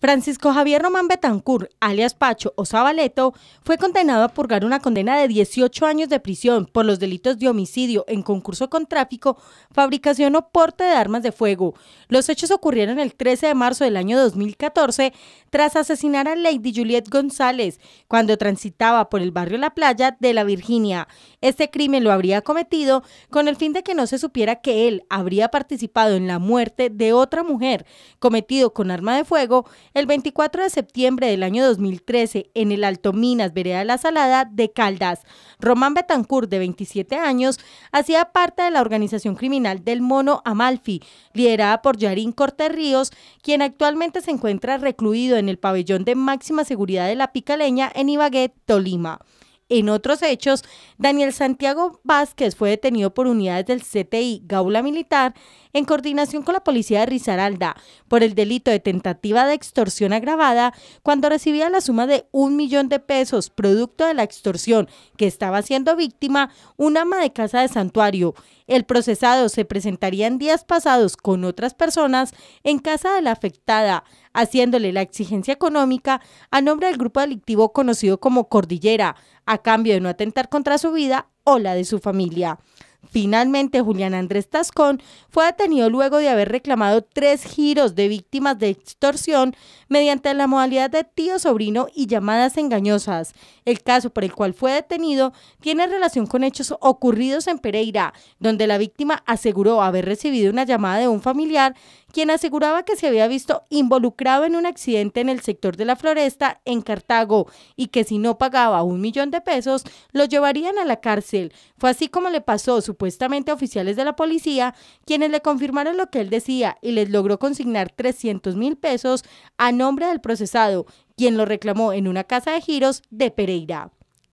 Francisco Javier Román Betancourt, alias Pacho o Zabaleto, fue condenado a purgar una condena de 18 años de prisión por los delitos de homicidio en concurso con tráfico, fabricación o porte de armas de fuego. Los hechos ocurrieron el 13 de marzo del año 2014 tras asesinar a Lady Juliet González cuando transitaba por el barrio La Playa de la Virginia. Este crimen lo habría cometido con el fin de que no se supiera que él habría participado en la muerte de otra mujer cometido con arma de fuego el 24 de septiembre del año 2013 en el Alto Minas, Vereda de la Salada de Caldas. Román Betancourt, de 27 años, hacía parte de la organización criminal del Mono Amalfi, liderada por Yarín Corte Ríos, quien actualmente se encuentra recluido en el pabellón de máxima seguridad de la Picaleña en Ibagué, Tolima. En otros hechos, Daniel Santiago Vázquez fue detenido por unidades del CTI Gaula Militar en coordinación con la policía de Risaralda por el delito de tentativa de extorsión agravada cuando recibía la suma de un millón de pesos producto de la extorsión que estaba siendo víctima un ama de casa de santuario. El procesado se presentaría en días pasados con otras personas en casa de la afectada haciéndole la exigencia económica a nombre del grupo delictivo conocido como Cordillera, a cambio de no atentar contra su vida o la de su familia. Finalmente, Julián Andrés Tascón fue detenido luego de haber reclamado tres giros de víctimas de extorsión mediante la modalidad de tío sobrino y llamadas engañosas. El caso por el cual fue detenido tiene relación con hechos ocurridos en Pereira, donde la víctima aseguró haber recibido una llamada de un familiar quien aseguraba que se había visto involucrado en un accidente en el sector de la floresta en Cartago y que si no pagaba un millón de pesos lo llevarían a la cárcel. Fue así como le pasó supuestamente a oficiales de la policía, quienes le confirmaron lo que él decía y les logró consignar 300 mil pesos a nombre del procesado, quien lo reclamó en una casa de giros de Pereira.